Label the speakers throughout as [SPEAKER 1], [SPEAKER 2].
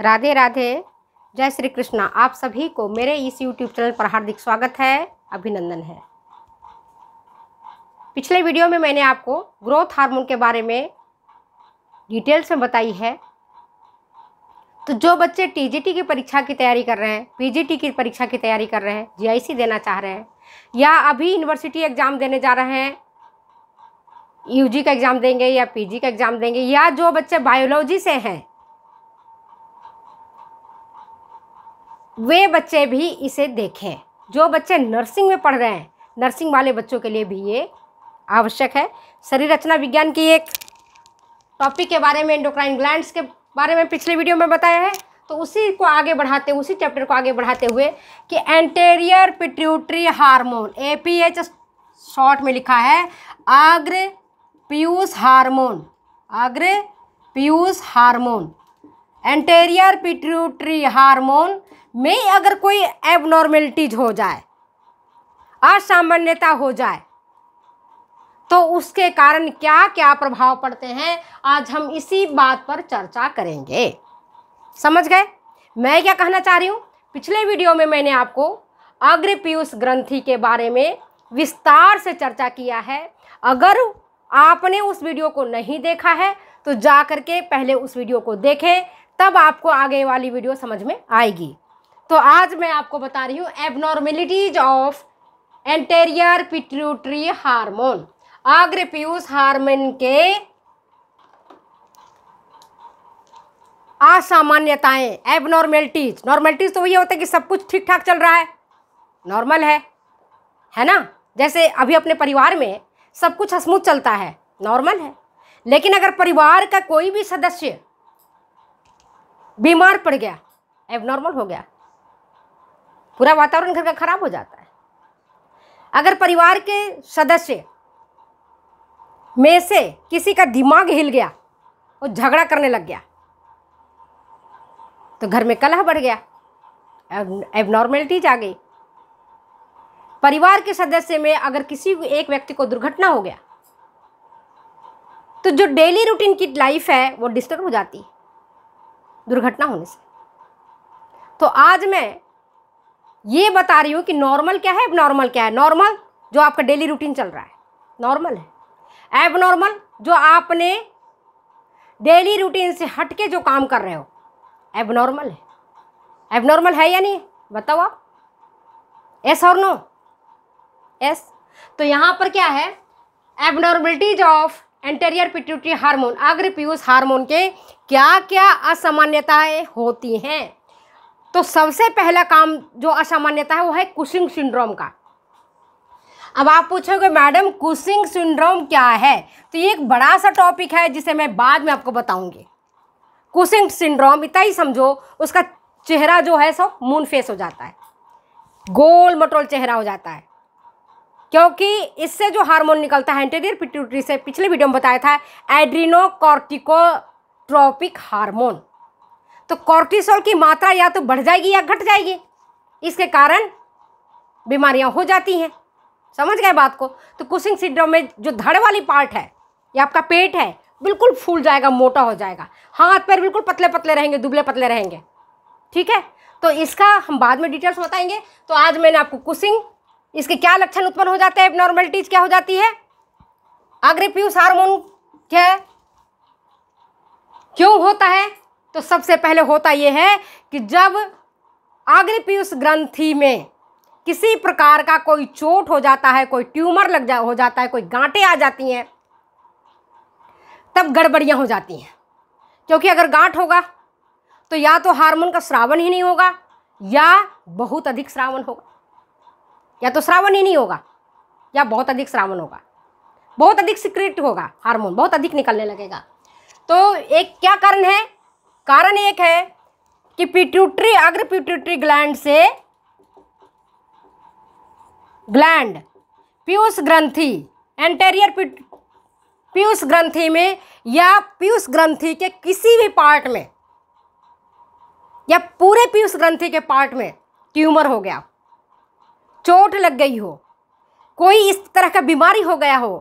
[SPEAKER 1] राधे राधे जय श्री कृष्णा आप सभी को मेरे इस यूट्यूब चैनल पर हार्दिक स्वागत है अभिनंदन है पिछले वीडियो में मैंने आपको ग्रोथ हार्मोन के बारे में डिटेल्स में बताई है तो जो बच्चे टीजीटी की परीक्षा की तैयारी कर रहे हैं पीजीटी की परीक्षा की तैयारी कर रहे हैं जीआईसी देना चाह रहे हैं या अभी यूनिवर्सिटी एग्ज़ाम देने जा रहे हैं यूजी का एग्ज़ाम देंगे या पीजी का एग्ज़ाम देंगे या जो बच्चे बायोलॉजी से हैं वे बच्चे भी इसे देखें जो बच्चे नर्सिंग में पढ़ रहे हैं नर्सिंग वाले बच्चों के लिए भी ये आवश्यक है शरीर रचना विज्ञान की एक टॉपिक के बारे में इंडोक्राइन ग्लैंड्स के बारे में पिछले वीडियो में बताया है तो उसी को आगे बढ़ाते उसी चैप्टर को आगे बढ़ाते हुए कि anterior pituitary hormone A P H short में लिखा है आग्र पीयूष हार्मोन आग्र पीयूष हार्मोन एंटेरियर पिट्यूटरी हार्मोन में अगर कोई एबनॉर्मेलिटीज हो जाए असामान्यता हो जाए तो उसके कारण क्या क्या प्रभाव पड़ते हैं आज हम इसी बात पर चर्चा करेंगे समझ गए मैं क्या कहना चाह रही हूँ पिछले वीडियो में मैंने आपको अग्र पीयूष ग्रंथि के बारे में विस्तार से चर्चा किया है अगर आपने उस वीडियो को नहीं देखा है तो जा करके पहले उस वीडियो को देखें तब आपको आगे वाली वीडियो समझ में आएगी तो आज मैं आपको बता रही हूँ abnormalities of anterior pituitary hormone आग्र पीयूष हार्मोन के असामान्यताएं एबनॉर्मेलिटीज नॉर्मेलिटीज तो ये होता हैं कि सब कुछ ठीक ठाक चल रहा है नॉर्मल है है ना जैसे अभी अपने परिवार में सब कुछ स्मूथ चलता है नॉर्मल है लेकिन अगर परिवार का कोई भी सदस्य बीमार पड़ गया एबनॉर्मल हो गया पूरा वातावरण घर का खराब हो जाता है अगर परिवार के सदस्य में से किसी का दिमाग हिल गया और झगड़ा करने लग गया तो घर में कलह बढ़ गया एबनॉर्मेलिटीज आ गई परिवार के सदस्य में अगर किसी एक व्यक्ति को दुर्घटना हो गया तो जो डेली रूटीन की लाइफ है वो डिस्टर्ब हो जाती है दुर्घटना होने से तो आज मैं ये बता रही हूँ कि नॉर्मल क्या है एबनॉर्मल क्या है नॉर्मल जो आपका डेली रूटीन चल रहा है नॉर्मल है एबनॉर्मल जो आपने डेली रूटीन से हट के जो काम कर रहे हो एबनॉर्मल है एबनॉर्मल है या नहीं बताओ आप एस और नो एस तो यहाँ पर क्या है abnormalities of anterior pituitary hormone अग्र पीयूष हार्मोन के क्या क्या असामान्यताएँ होती हैं तो सबसे पहला काम जो असामान्यता है वो है कुशिंग सिंड्रोम का अब आप पूछोगे मैडम कुशिंग सिंड्रोम क्या है तो ये एक बड़ा सा टॉपिक है जिसे मैं बाद में आपको बताऊंगी कुशिंग सिंड्रोम इतना ही समझो उसका चेहरा जो है सो मून फेस हो जाता है गोल मटोल चेहरा हो जाता है क्योंकि इससे जो हार्मोन निकलता है एंटेरियर पिट्यूटरी से पिछले वीडियो में बताया था एड्रीनो कॉर्टिकोट्रोपिक हार्मोन तो कॉर्टिसोल की मात्रा या तो बढ़ जाएगी या घट जाएगी इसके कारण बीमारियां हो जाती हैं समझ गए बात को तो कुशिंग सिंड्रोम में जो धड़ वाली पार्ट है या आपका पेट है बिल्कुल फूल जाएगा मोटा हो जाएगा हाथ पैर बिल्कुल पतले पतले रहेंगे दुबले पतले रहेंगे ठीक है तो इसका हम बाद में डिटेल्स बताएंगे तो आज मैंने आपको कुशिंग इसके क्या लक्षण उत्पन्न हो जाते हैं नॉर्मेलिटीज क्या हो जाती है अग्रिप्यूस हार्मोन क्या है क्यों होता है तो सबसे पहले होता यह है कि जब आग्नि पीयूष ग्रंथि में किसी प्रकार का कोई चोट हो जाता है कोई ट्यूमर लग जा हो जाता है कोई गांठें आ जाती हैं तब गड़बड़ियाँ हो जाती हैं क्योंकि अगर गांठ होगा तो या तो हार्मोन का श्रावण ही नहीं होगा या बहुत अधिक श्रावण होगा या तो श्रावण ही नहीं होगा या बहुत अधिक श्रावण होगा बहुत अधिक सिक्रेट होगा हार्मोन बहुत अधिक निकलने लगेगा तो एक क्या कारण है कारण एक है कि पिट्यूटरी अग्र पिट्यूटरी ग्लैंड से ग्लैंड पीयूष ग्रंथि एंटेरियर पीयूष ग्रंथि में या पीयूष ग्रंथि के किसी भी पार्ट में या पूरे पीयूष ग्रंथि के पार्ट में ट्यूमर हो गया चोट लग गई हो कोई इस तरह का बीमारी हो गया हो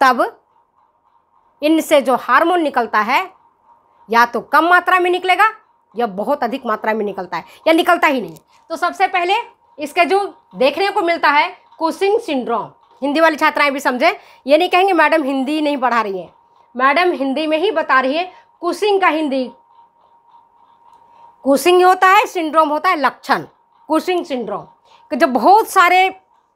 [SPEAKER 1] तब इनसे जो हार्मोन निकलता है या तो कम मात्रा में निकलेगा या बहुत अधिक मात्रा में निकलता है या निकलता ही नहीं तो सबसे पहले इसका जो देखने को मिलता है कोसिंग सिंड्रोम हिंदी वाली छात्राएं भी समझें ये नहीं कहेंगे मैडम हिंदी नहीं पढ़ा रही है मैडम हिंदी में ही बता रही है कुसिंग का हिंदी कुसिंग होता है सिंड्रोम होता है लक्षण कुसिंग सिंड्रोम कि जब बहुत सारे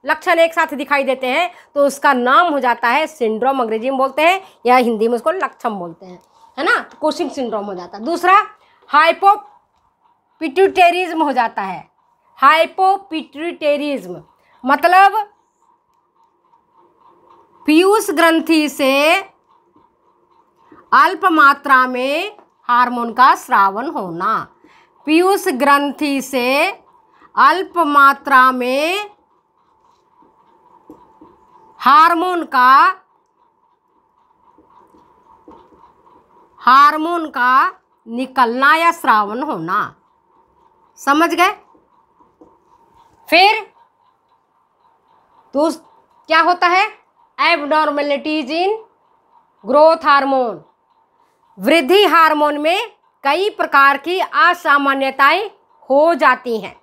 [SPEAKER 1] लक्षण एक साथ दिखाई देते हैं तो उसका नाम हो जाता है सिंड्रोम अंग्रेजी में बोलते हैं या हिंदी में उसको लक्षण बोलते हैं है ना कोशिंग सिंड्रोम हो जाता है दूसरा हाइपो पिट्यूटेरिज्म हो जाता है हाइपोपिट्यूटेरिज्म मतलब पीयूष ग्रंथि से अल्प मात्रा में हार्मोन का श्रावण होना पीयूष ग्रंथि से अल्प मात्रा में हार्मोन का हार्मोन का निकलना या श्रावण होना समझ गए फिर तो क्या होता है एबनॉर्मेलिटीज इन ग्रोथ हार्मोन वृद्धि हार्मोन में कई प्रकार की असामान्यताएं हो जाती हैं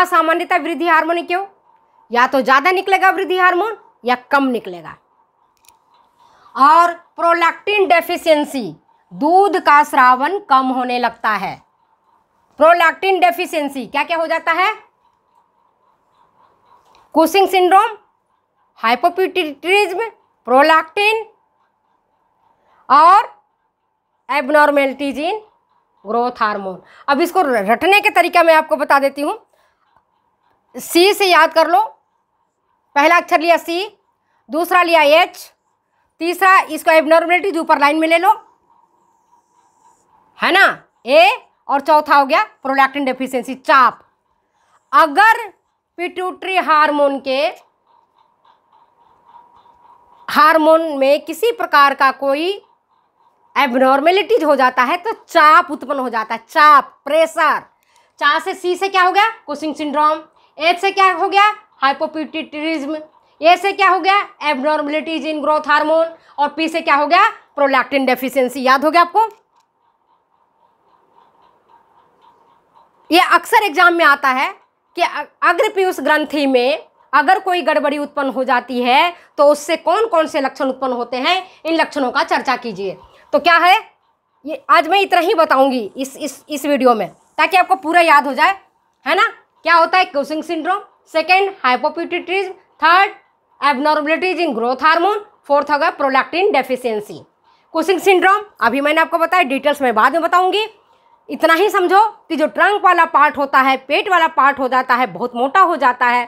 [SPEAKER 1] असामान्यता वृद्धि हार्मोन क्यों या तो ज़्यादा निकलेगा वृद्धि हार्मोन या कम निकलेगा और प्रोलैक्टिन डेफिशिएंसी दूध का श्रावण कम होने लगता है प्रोलैक्टिन डेफिशिएंसी क्या क्या हो जाता है कुशिंग सिंड्रोम हाइपोपिटिज्म प्रोलैक्टिन और एबनॉर्मेलिटीज इन ग्रोथ हार्मोन अब इसको रटने के तरीका मैं आपको बता देती हूँ सी से याद कर लो पहला अक्षर लिया सी दूसरा लिया एच तीसरा इसको एबनॉर्मेलिटीज ऊपर लाइन में ले लो है ना ए और चौथा हो गया प्रोलैक्टिन डेफिशिएंसी चाप अगर पिट्यूटरी हार्मोन के हार्मोन में किसी प्रकार का कोई एबनॉर्मेलिटीज हो जाता है तो चाप उत्पन्न हो जाता है चाप प्रेशर चार से सी से क्या हो गया कुशिंग सिंड्रोम एच से क्या हो गया हाइपोपिटिटरिज्म ए से क्या हो गया एबनॉर्मेलिटीज इन ग्रोथ हार्मोन और पी से क्या हो गया प्रोलैक्टिन डेफिशिएंसी याद हो गया आपको ये अक्सर एग्जाम में आता है कि अग्र पीयूष ग्रंथि में अगर कोई गड़बड़ी उत्पन्न हो जाती है तो उससे कौन कौन से लक्षण उत्पन्न होते हैं इन लक्षणों का चर्चा कीजिए तो क्या है ये आज मैं इतना ही बताऊंगी इस इस इस वीडियो में ताकि आपको पूरा याद हो जाए है ना क्या होता है Cushing syndrome second hypopituitarism third abnormalities in growth hormone fourth होगा प्रोलैक्टिन डेफिशियंसी कुसिंग सिंड्रोम अभी मैंने आपको बताया डिटेल्स मैं बाद में बताऊंगी इतना ही समझो कि जो ट्रंक वाला पार्ट होता है पेट वाला पार्ट हो जाता है बहुत मोटा हो जाता है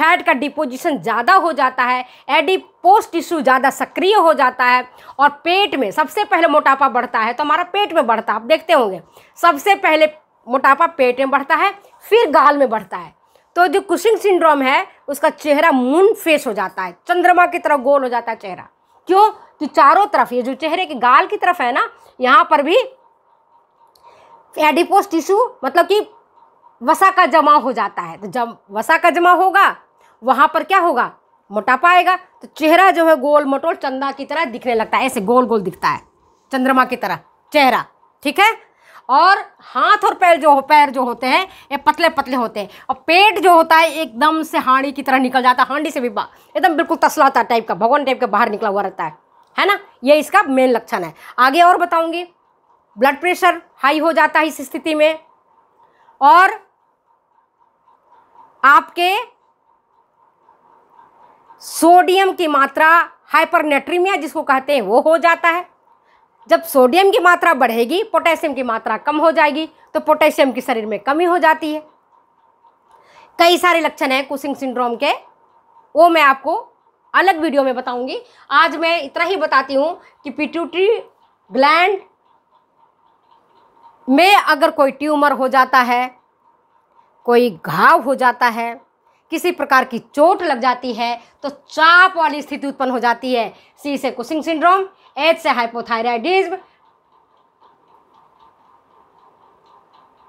[SPEAKER 1] फैट का डिपोजिशन ज़्यादा हो जाता है एडिपोस टिश्यू ज़्यादा सक्रिय हो जाता है और पेट में सबसे पहले मोटापा बढ़ता है तो हमारा पेट में बढ़ता है आप देखते होंगे सबसे पहले मोटापा पेट में बढ़ता है फिर गाल में बढ़ता है तो जो कुशिंग सिंड्रोम है उसका चेहरा मून फेस हो जाता है चंद्रमा की तरफ गोल हो जाता है चेहरा क्यों जो चारों तरफ ये जो चेहरे के गाल की तरफ है ना यहाँ पर भी एडिपोस टिश्यू मतलब कि वसा का जमा हो जाता है तो जब वसा का जमा होगा वहाँ पर क्या होगा मोटापा आएगा तो चेहरा जो है गोल मटोल चंदा की तरह दिखने लगता है ऐसे गोल गोल दिखता है चंद्रमा की तरह चेहरा ठीक है और हाथ और पैर जो पैर जो होते हैं ये पतले पतले होते हैं और पेट जो होता है एकदम से हांडी की तरह निकल जाता है हांडी से भी एकदम बिल्कुल तसलाता टाइप का भगवान टाइप का बाहर निकला हुआ रहता है है ना ये इसका मेन लक्षण है आगे और बताऊंगी ब्लड प्रेशर हाई हो जाता है इस स्थिति में और आपके सोडियम की मात्रा हाइपरनेट्रीमिया जिसको कहते हैं वो हो जाता है जब सोडियम की मात्रा बढ़ेगी पोटेशियम की मात्रा कम हो जाएगी तो पोटेशियम की शरीर में कमी हो जाती है कई सारे लक्षण हैं कुसिंग सिंड्रोम के वो मैं आपको अलग वीडियो में बताऊंगी आज मैं इतना ही बताती हूँ कि पिट्यूटरी ग्लैंड में अगर कोई ट्यूमर हो जाता है कोई घाव हो जाता है किसी प्रकार की चोट लग जाती है तो चाप वाली स्थिति उत्पन्न हो जाती है सी से कुशिंग सिंड्रोम एच से हाइपोथायराइडिज्म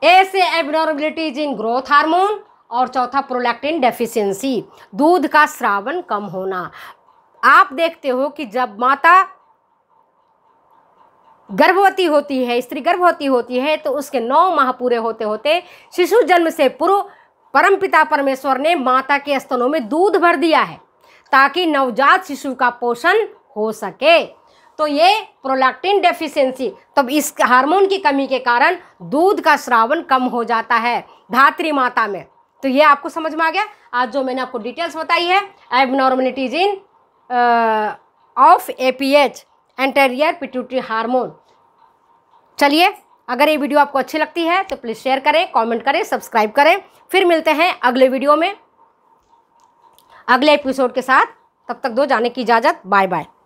[SPEAKER 1] ए से एबनॉर्मिलिटीज इन ग्रोथ हार्मोन और चौथा प्रोलैक्टिन डेफिशिएंसी दूध का श्रावण कम होना आप देखते हो कि जब माता गर्भवती होती है स्त्री गर्भवती होती है तो उसके नौ माह पूरे होते होते शिशु जन्म से पूर्व परम पिता परमेश्वर ने माता के स्तनों में दूध भर दिया है ताकि नवजात शिशु का पोषण हो सके तो ये प्रोलैक्टिन डेफिशिएंसी तब इस हार्मोन की कमी के कारण दूध का श्रावण कम हो जाता है धात्री माता में तो ये आपको समझ में आ गया आज जो मैंने आपको डिटेल्स बताई है abnormalities in of A P H anterior pituitary hormone चलिए अगर ये वीडियो आपको अच्छी लगती है तो प्लीज़ शेयर करें कमेंट करें सब्सक्राइब करें फिर मिलते हैं अगले वीडियो में अगले एपिसोड के साथ तब तक दो जाने की इजाज़त बाय बाय